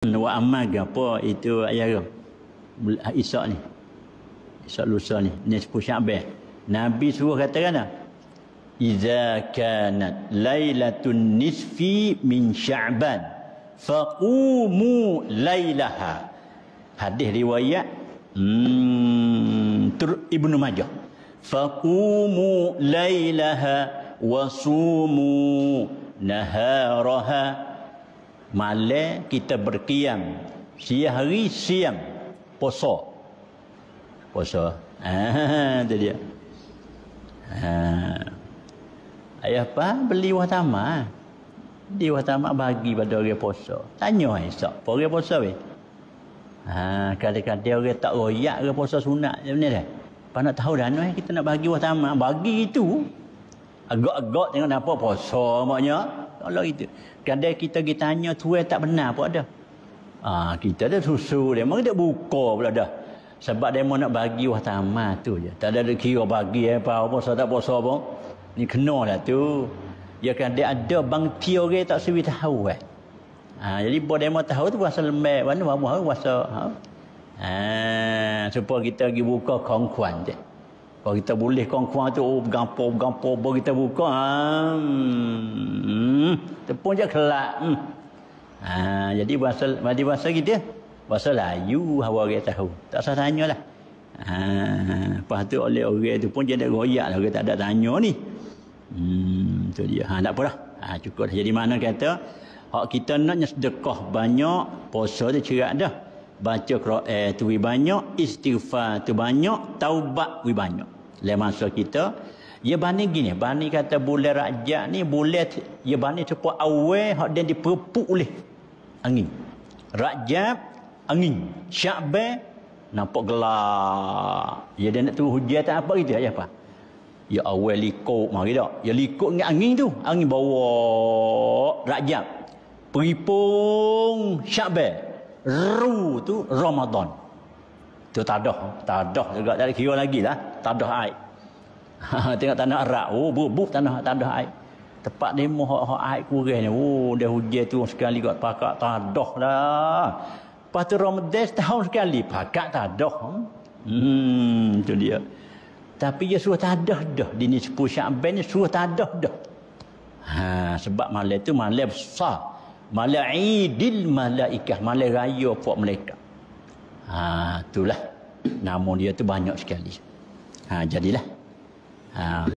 Lewa amal ke apa itu ayara. Ah, Isak ni. Isak lusa ni. Ini sepuluh syabat. Nabi suruh kata kan Iza kanat laylatun nisfi min syaban. Faqumu laylaha. Hadis riwayat. Hmm, ibnu Majah. Faqumu laylaha wasumu naharaha. Malam kita berkiam siang hari siang puasa. Puasa. Ah dia. Ah. Ayah apa beli watama? Di watama bagi pada orang puasa. Tanya ai sok, orang puasa weh. Ah kadang-kadang orang tak royak ke puasa sunat je benar dah. Pa nak tahu dan kita nak bagi watama, bagi itu agak-agak tengok apa puasa maknya. Allah itu Kadang kita kita tanya tuan tak benar apa dah. Ah kita dah susu dia mari dia buka pula dah. Sebab dia nak bagi wah tamat tu je. Tak ada kira bagi eh, apa apa saya tak puasa ni Ni lah tu. Ya kan dia ada bang teori tak sewi tahu eh. Ha, jadi bodoh demo tahu tu pasal lembek, mana mahu ha, puasa. Ha. Ah, supaya kita pergi buka kongkuan je. Kalau kita boleh kawan-kawan tu, oh, bergampur, bergampur, bergampur, kita buka. Ah, hmm. Tepung je kelak. Hmm. Ha, jadi bahasa, jadi bahasa kita, bahasa layu, awak orang tahu. Tak usah tanya lah. Ha, lepas tu oleh orang tu pun jadi royak lah, orang tak ada tanya ni. Hmm, tu dia. Ha, tak apa Ha, cukup dah. Jadi mana kata, hak kita nak sedekah banyak, puasa tu cerak dah baca Quran tu wi banyak, istighfar tu banyak, taubat wi banyak. Lain masa kita, ya bani gini, bani kata bulan Rajab ni bulan ya bani tu pun awal hak dan diperpuk oleh angin. Rajab angin, Syaban nampak gelap. Ya dan nak turun hujan tak apa gitu aja ya, ya apa. Ya awal likok mari dak. Ya likok dengan angin tu, angin bawa Rajab. Peripung Syaban. Ru tu Ramadan. Tu tadah, tadah juga tak ada kira lagi lah. Tadah air. Tengok tanah Arab, oh bu, bu tanah tadah air. Tempat ni mu hak air kurang ni. Oh dah hujan tu sekali kat pakak tadah lah Lepas tu Ramadan setahun sekali pakak tadah. Hmm, tu dia. Tapi dia suruh tadah dah. Di ni 10 Syaban ni suruh tadah dah. Ha, sebab malam itu malam besar. Malaidil malaikah. Malai raya puak malaikah. Ha, itulah. Nama dia tu banyak sekali. Ha, jadilah. Ha.